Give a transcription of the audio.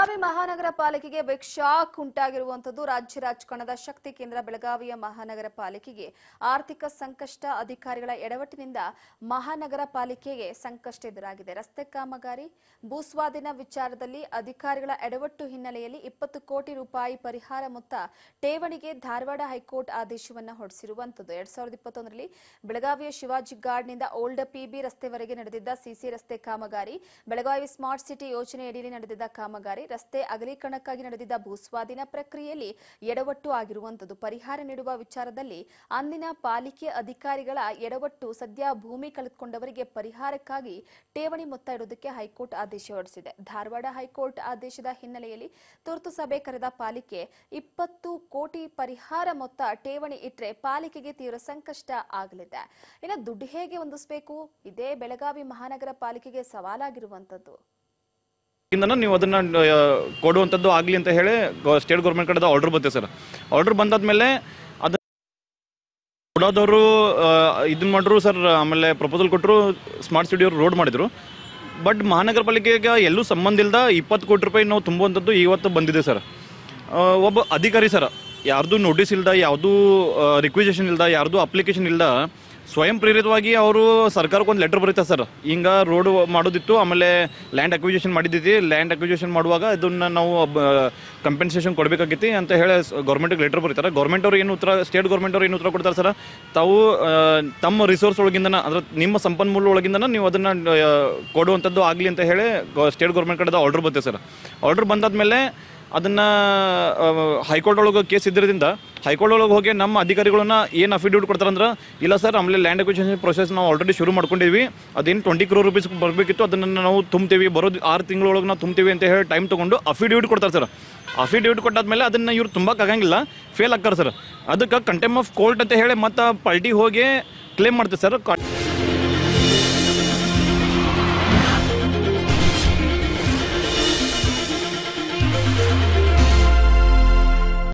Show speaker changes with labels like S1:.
S1: ಬೆಳಗಾವಿ ಮಹಾನಗರ ಪಾಲಿಕೆಗೆ big shock ಉಂಟಾಗಿರುವಂಥದ್ದು ರಾಜ್ಯ ರಾಜಕಾರಣದ ಶಕ್ತಿ ಕೇಂದ್ರ ಬೆಳಗಾವಿಯ ಮಹಾನಗರ ಪಾಲಿಕೆಗೆ ಆರ್ಥಿಕ ಸಂಕಷ್ಟ ಅಧಿಕಾರಿಗಳ ಎಡವಟ್ಟಿನಿಂದ ಮಹಾನಗರ ಪಾಲಿಕೆಗೆ ಸಂಕಷ್ಟ ಎದುರಾಗಿದೆ ರಸ್ತೆ ಕಾಮಗಾರಿ ಭೂಸ್ವಾಧೀನ ವಿಚಾರದಲ್ಲಿ ಅಧಿಕಾರಿಗಳ ಎಡವಟ್ಟು ಹಿನ್ನೆಲೆಯಲ್ಲಿ ಇಪ್ಪತ್ತು ಕೋಟಿ ರೂಪಾಯಿ ಪರಿಹಾರ ಮೊತ್ತ ಠೇವಣಿಗೆ ಧಾರವಾಡ ಹೈಕೋರ್ಟ್ ಆದೇಶವನ್ನು ಹೊರಡಿಸಿರುವಂತದ್ದು ಎರಡ್ ಸಾವಿರದ ಇಪ್ಪತ್ತೊಂದರಲ್ಲಿ ಬೆಳಗಾವಿಯ ಶಿವಾಜಿ ಗಾರ್ಡ್ನಿಂದ ಓಲ್ಡ್ ಪಿಬಿ ರಸ್ತೆವರೆಗೆ ನಡೆದಿದ್ದ ಸಿಸಿ ರಸ್ತೆ ಕಾಮಗಾರಿ ಬೆಳಗಾವಿ ಸ್ಮಾರ್ಟ್ ಸಿಟಿ ಯೋಜನೆಯಡಿಯಲ್ಲಿ ನಡೆದಿದ್ದ ಕಾಮಗಾರಿ ರಸ್ತೆ ಅಗಲೀಕರಣಕ್ಕಾಗಿ ನಡೆದಿದ್ದ ಭೂಸ್ವಾಧೀನ ಪ್ರಕ್ರಿಯೆಯಲ್ಲಿ ಎಡವಟ್ಟು ಆಗಿರುವಂಥದ್ದು ಪರಿಹಾರ ನೀಡುವ ವಿಚಾರದಲ್ಲಿ ಅಂದಿನ ಪಾಲಿಕೆ ಅಧಿಕಾರಿಗಳ ಎಡವಟ್ಟು ಸದ್ಯ ಭೂಮಿ ಕಳೆದುಕೊಂಡವರಿಗೆ ಪರಿಹಾರಕ್ಕಾಗಿ ಠೇವಣಿ ಮೊತ್ತ ಇಡುವುದಕ್ಕೆ ಹೈಕೋರ್ಟ್ ಆದೇಶ ಹೊರಡಿಸಿದೆ ಧಾರವಾಡ ಹೈಕೋರ್ಟ್ ಆದೇಶದ ಹಿನ್ನೆಲೆಯಲ್ಲಿ ತುರ್ತು ಸಭೆ ಕರೆದ ಪಾಲಿಕೆ ಇಪ್ಪತ್ತು ಕೋಟಿ ಪರಿಹಾರ ಮೊತ್ತ ಠೇವಣಿ ಇಟ್ಟರೆ ಪಾಲಿಕೆಗೆ ತೀವ್ರ ಸಂಕಷ್ಟ ಆಗಲಿದೆ ಇನ್ನು ದುಡ್ಡು ಹೇಗೆ ಹೊಂದಿಸಬೇಕು ಇದೇ ಬೆಳಗಾವಿ ಮಹಾನಗರ ಪಾಲಿಕೆಗೆ ಸವಾಲಾಗಿರುವಂಥದ್ದು
S2: ಇಂದನ ನೀವು ಅದನ್ನು ಕೊಡುವಂಥದ್ದು ಆಗಲಿ ಅಂತ ಹೇಳಿ ಸ್ಟೇಟ್ ಗೌರ್ಮೆಂಟ್ ಕಡೆದ ಆರ್ಡರ್ ಬಂತೆ ಸರ್ ಆರ್ಡರ್ ಬಂದಾದ್ಮೇಲೆ ಅದನ್ನು ಕೊಡೋದವರು ಇದನ್ನ ಮಾಡಿದ್ರು ಸರ್ ಆಮೇಲೆ ಪ್ರಪೋಸಲ್ ಕೊಟ್ಟರು ಸ್ಮಾರ್ಟ್ ಸಿಟಿಯವರು ರೋಡ್ ಮಾಡಿದರು ಬಟ್ ಮಹಾನಗರ ಪಾಲಿಕೆಗೆ ಎಲ್ಲೂ ಸಂಬಂಧ ಇಲ್ಲದ ಇಪ್ಪತ್ತು ಕೋಟಿ ರೂಪಾಯಿ ನಾವು ತುಂಬುವಂಥದ್ದು ಇವತ್ತು ಬಂದಿದೆ ಸರ್ ಒಬ್ಬ ಅಧಿಕಾರಿ ಸರ್ ಯಾರ್ದು ನೋಟಿಸ್ ಇಲ್ಲದ ಯಾವುದೂ ರಿಕ್ವೆಸ್ಟೇಷನ್ ಇಲ್ಲದ ಯಾರ್ದು ಅಪ್ಲಿಕೇಶನ್ ಇಲ್ಲದ ಸ್ವಯಂ ಪ್ರೇರಿತವಾಗಿ ಅವರು ಸರ್ಕಾರಕ್ಕೆ ಒಂದು ಲೆಟರ್ ಬರೀತಾರೆ ಸರ್ ಹಿಂಗೆ ರೋಡ್ ಮಾಡೋದಿತ್ತು ಆಮೇಲೆ ಲ್ಯಾಂಡ್ ಅಕ್ವಿಜೇಷನ್ ಮಾಡಿದ್ದೀವಿ ಲ್ಯಾಂಡ್ ಅಕ್ವಿಜೇಷನ್ ಮಾಡುವಾಗ ಅದನ್ನು ನಾವು ಕಂಪೆನ್ಸೇಷನ್ ಕೊಡಬೇಕಾಗಿತ್ತು ಅಂತ ಹೇಳಿ ಗೌರ್ಮೆಂಟ್ಗೆ ಲೆಟರ್ ಬರೀತಾರೆ ಗೌರ್ಮೆಂಟ್ ಅವ್ರು ಏನು ಉತ್ತರ ಸ್ಟೇಟ್ ಗೌರ್ಮೆಂಟ್ ಅವ್ರು ಏನು ಉತ್ತರ ಕೊಡ್ತಾರೆ ಸರ್ ತಾವು ತಮ್ಮ ರಿಸೋರ್ಸ್ ಒಳಗಿಂದ ಅಂದ್ರೆ ನಿಮ್ಮ ಸಂಪನ್ಮೂಲ ಒಳಗಿಂದ ನೀವು ಅದನ್ನು ಕೊಡುವಂಥದ್ದು ಆಗಲಿ ಅಂತ ಹೇಳಿ ಸ್ಟೇಟ್ ಗೌರ್ಮೆಂಟ್ ಕಡೆ ಆರ್ಡರ್ ಬರುತ್ತೆ ಸರ್ ಆರ್ಡರ್ ಬಂದಾದ ಮೇಲೆ ಅದನ್ನು ಹೈಕೋರ್ಟ್ ಒಳಗೆ ಕೇಸ್ ಇದ್ದರಿಂದ ಹೈಕೋರ್ಟ್ ಒಳಗೆ ಹೋಗಿ ನಮ್ಮ ಅಧಿಕಾರಿಗಳನ್ನ ಏನು ಅಫಿಡೇವಿಟ್ ಕೊಡ್ತಾರಂದ್ರೆ ಇಲ್ಲ ಸರ್ ಆಮೇಲೆ ಲ್ಯಾಂಡ್ ಅಕ್ವಿಷನ್ ಪ್ರೊಸೆಸ್ ನಾವು ಆಲ್ರೆಡಿ ಶುರು ಮಾಡ್ಕೊಂಡಿದ್ವಿ ಅದೇನು ಟ್ವೆಂಟಿ ಕ್ರೋರ್ ರುಪೀಸ್ ಬರಬೇಕಿತ್ತು ಅದನ್ನು ನಾವು ತುಂಬ್ತೀವಿ ಬರೋದು ಆರು ತಿಂಗಳೊಳಗೆ ನಾವು ತುಂಬ್ತೀವಿ ಅಂತ ಹೇಳಿ ಟೈಮ್ ತೊಗೊಂಡು ಅಫಿಡೇವಿಟ್ ಕೊಡ್ತಾರೆ ಸರ್ ಅಫಿಡೇವಿಟ್ ಕೊಟ್ಟಾದ್ಮೇಲೆ ಅದನ್ನು ಇವ್ರು ತುಂಬಕ್ಕಾಗಂಗಿಲ್ಲ ಫೇಲ್ ಆಗ್ತಾರೆ ಸರ್ ಅದಕ್ಕೆ ಕಂಟೆಮ್ ಆಫ್ ಕೋರ್ಟ್ ಅಂತ ಹೇಳಿ ಮತ್ತು ಪಾರ್ಟಿ ಹೋಗಿ ಕ್ಲೇಮ್ ಮಾಡ್ತೀವಿ ಸರ್